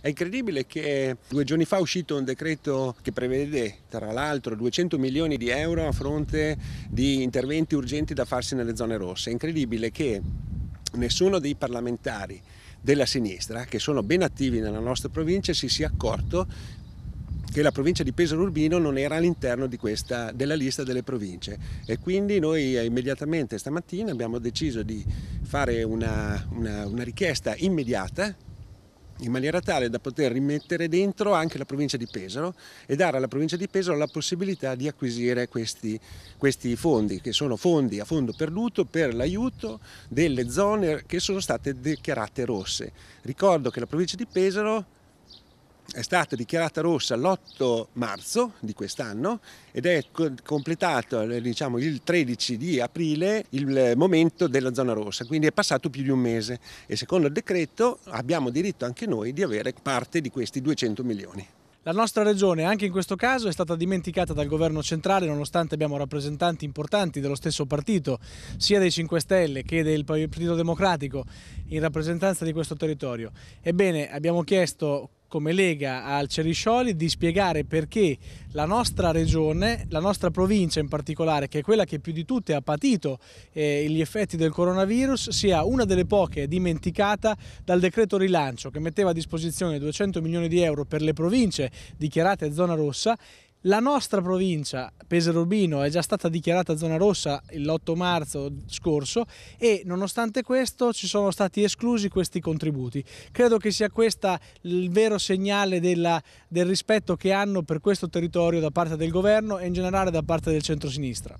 È incredibile che due giorni fa è uscito un decreto che prevede tra l'altro 200 milioni di euro a fronte di interventi urgenti da farsi nelle zone rosse. È incredibile che nessuno dei parlamentari della sinistra, che sono ben attivi nella nostra provincia, si sia accorto che la provincia di Pesaro Urbino non era all'interno della lista delle province e quindi noi immediatamente stamattina abbiamo deciso di fare una, una, una richiesta immediata in maniera tale da poter rimettere dentro anche la provincia di Pesaro e dare alla provincia di Pesaro la possibilità di acquisire questi, questi fondi, che sono fondi a fondo perduto per l'aiuto delle zone che sono state dichiarate rosse. Ricordo che la provincia di Pesaro è stata dichiarata rossa l'8 marzo di quest'anno ed è completato eh, diciamo, il 13 di aprile il momento della zona rossa, quindi è passato più di un mese e secondo il decreto abbiamo diritto anche noi di avere parte di questi 200 milioni. La nostra regione anche in questo caso è stata dimenticata dal governo centrale nonostante abbiamo rappresentanti importanti dello stesso partito, sia dei 5 Stelle che del Partito Democratico in rappresentanza di questo territorio. Ebbene abbiamo chiesto come Lega al Ceriscioli di spiegare perché la nostra regione, la nostra provincia in particolare, che è quella che più di tutte ha patito eh, gli effetti del coronavirus, sia una delle poche dimenticata dal decreto rilancio che metteva a disposizione 200 milioni di euro per le province dichiarate zona rossa la nostra provincia, Pesaro Urbino, è già stata dichiarata zona rossa l'8 marzo scorso e nonostante questo ci sono stati esclusi questi contributi. Credo che sia questo il vero segnale della, del rispetto che hanno per questo territorio da parte del governo e in generale da parte del centro-sinistra.